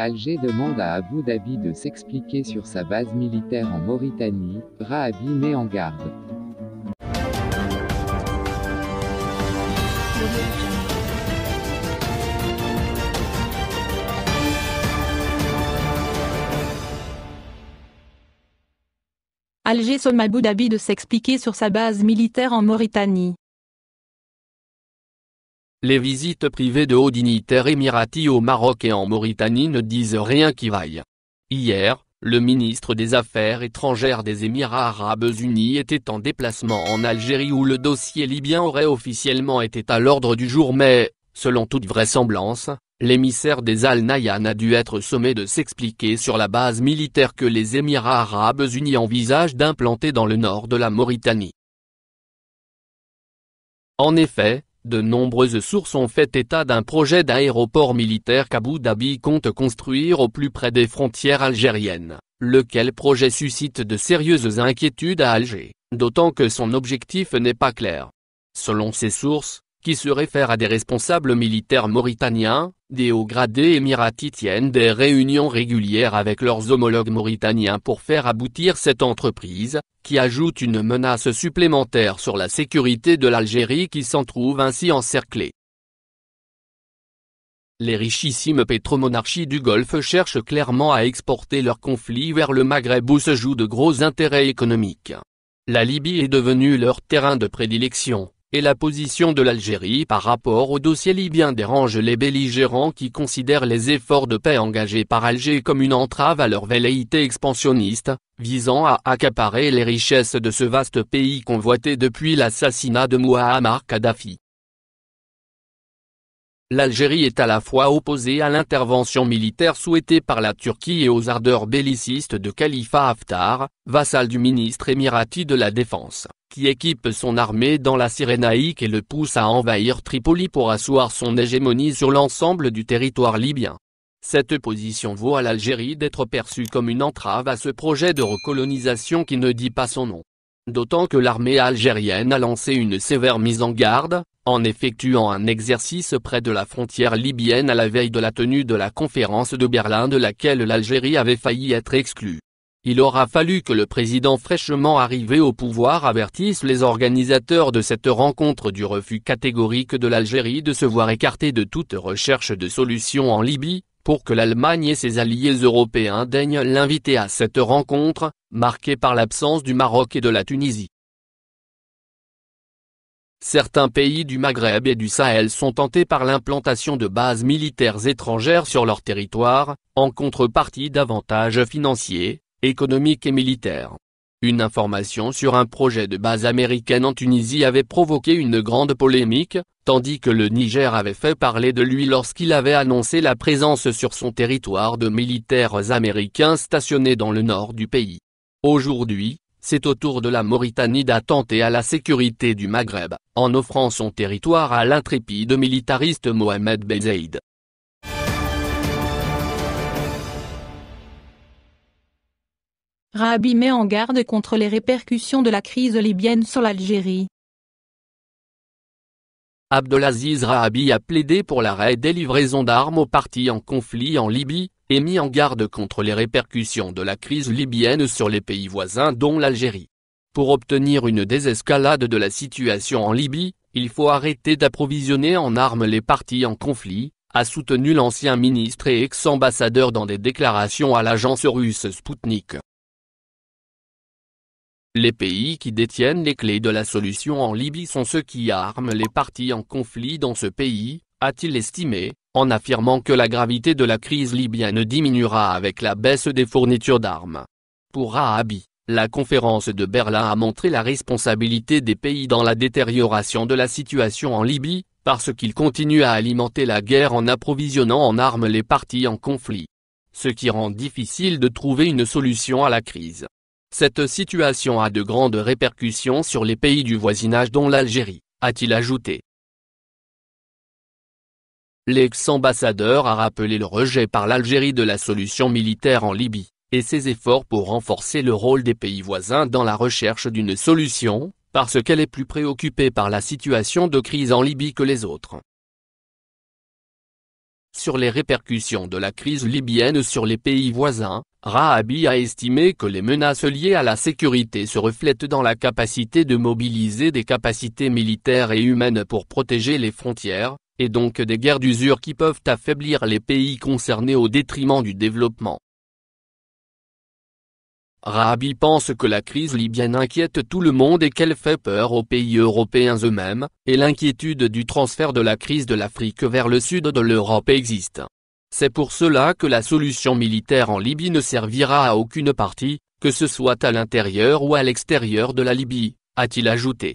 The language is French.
Alger demande à Abu Dhabi de s'expliquer sur sa base militaire en Mauritanie, Rahabi met en garde. Alger somme Abu Dhabi de s'expliquer sur sa base militaire en Mauritanie. Les visites privées de hauts dignitaires émiratis au Maroc et en Mauritanie ne disent rien qui vaille. Hier, le ministre des Affaires étrangères des Émirats arabes unis était en déplacement en Algérie où le dossier libyen aurait officiellement été à l'ordre du jour mais, selon toute vraisemblance, l'émissaire des Al-Nayan a dû être sommé de s'expliquer sur la base militaire que les Émirats arabes unis envisagent d'implanter dans le nord de la Mauritanie. En effet, de nombreuses sources ont fait état d'un projet d'aéroport militaire qu'Abu Dhabi compte construire au plus près des frontières algériennes, lequel projet suscite de sérieuses inquiétudes à Alger, d'autant que son objectif n'est pas clair. Selon ces sources, qui se réfèrent à des responsables militaires mauritaniens, des hauts gradés émiratis tiennent des réunions régulières avec leurs homologues mauritaniens pour faire aboutir cette entreprise, qui ajoute une menace supplémentaire sur la sécurité de l'Algérie qui s'en trouve ainsi encerclée. Les richissimes pétromonarchies du Golfe cherchent clairement à exporter leurs conflits vers le Maghreb où se jouent de gros intérêts économiques. La Libye est devenue leur terrain de prédilection, et la position de l'Algérie par rapport au dossier libyen dérange les belligérants qui considèrent les efforts de paix engagés par Alger comme une entrave à leur velléité expansionniste, visant à accaparer les richesses de ce vaste pays convoité depuis l'assassinat de Muammar Kadhafi l'Algérie est à la fois opposée à l'intervention militaire souhaitée par la Turquie et aux ardeurs bellicistes de Khalifa Haftar, vassal du ministre émirati de la Défense, qui équipe son armée dans la Cyrénaïque et le pousse à envahir Tripoli pour asseoir son hégémonie sur l'ensemble du territoire libyen. Cette position vaut à l'Algérie d'être perçue comme une entrave à ce projet de recolonisation qui ne dit pas son nom. D'autant que l'armée algérienne a lancé une sévère mise en garde, en effectuant un exercice près de la frontière libyenne à la veille de la tenue de la conférence de Berlin de laquelle l'Algérie avait failli être exclue. Il aura fallu que le président fraîchement arrivé au pouvoir avertisse les organisateurs de cette rencontre du refus catégorique de l'Algérie de se voir écartée de toute recherche de solution en Libye, pour que l'Allemagne et ses alliés européens daignent l'inviter à cette rencontre, marquée par l'absence du Maroc et de la Tunisie. Certains pays du Maghreb et du Sahel sont tentés par l'implantation de bases militaires étrangères sur leur territoire, en contrepartie d'avantages financiers, économiques et militaires. Une information sur un projet de base américaine en Tunisie avait provoqué une grande polémique, tandis que le Niger avait fait parler de lui lorsqu'il avait annoncé la présence sur son territoire de militaires américains stationnés dans le nord du pays. Aujourd'hui, c'est au tour de la Mauritanie d'attenter à la sécurité du Maghreb, en offrant son territoire à l'intrépide militariste Mohamed Bezaïd. Rabi met en garde contre les répercussions de la crise libyenne sur l'Algérie. Abdelaziz Rahabi a plaidé pour l'arrêt des livraisons d'armes aux partis en conflit en Libye, et mis en garde contre les répercussions de la crise libyenne sur les pays voisins dont l'Algérie. Pour obtenir une désescalade de la situation en Libye, il faut arrêter d'approvisionner en armes les partis en conflit, a soutenu l'ancien ministre et ex-ambassadeur dans des déclarations à l'agence russe Sputnik. Les pays qui détiennent les clés de la solution en Libye sont ceux qui arment les partis en conflit dans ce pays, a-t-il estimé, en affirmant que la gravité de la crise libyenne diminuera avec la baisse des fournitures d'armes. Pour Rahabi, la conférence de Berlin a montré la responsabilité des pays dans la détérioration de la situation en Libye, parce qu'ils continuent à alimenter la guerre en approvisionnant en armes les parties en conflit. Ce qui rend difficile de trouver une solution à la crise. Cette situation a de grandes répercussions sur les pays du voisinage dont l'Algérie, a-t-il ajouté. L'ex-ambassadeur a rappelé le rejet par l'Algérie de la solution militaire en Libye, et ses efforts pour renforcer le rôle des pays voisins dans la recherche d'une solution, parce qu'elle est plus préoccupée par la situation de crise en Libye que les autres. Sur les répercussions de la crise libyenne sur les pays voisins, Rahabi a estimé que les menaces liées à la sécurité se reflètent dans la capacité de mobiliser des capacités militaires et humaines pour protéger les frontières, et donc des guerres d'usure qui peuvent affaiblir les pays concernés au détriment du développement. Rabi pense que la crise libyenne inquiète tout le monde et qu'elle fait peur aux pays européens eux-mêmes, et l'inquiétude du transfert de la crise de l'Afrique vers le sud de l'Europe existe. C'est pour cela que la solution militaire en Libye ne servira à aucune partie, que ce soit à l'intérieur ou à l'extérieur de la Libye, a-t-il ajouté.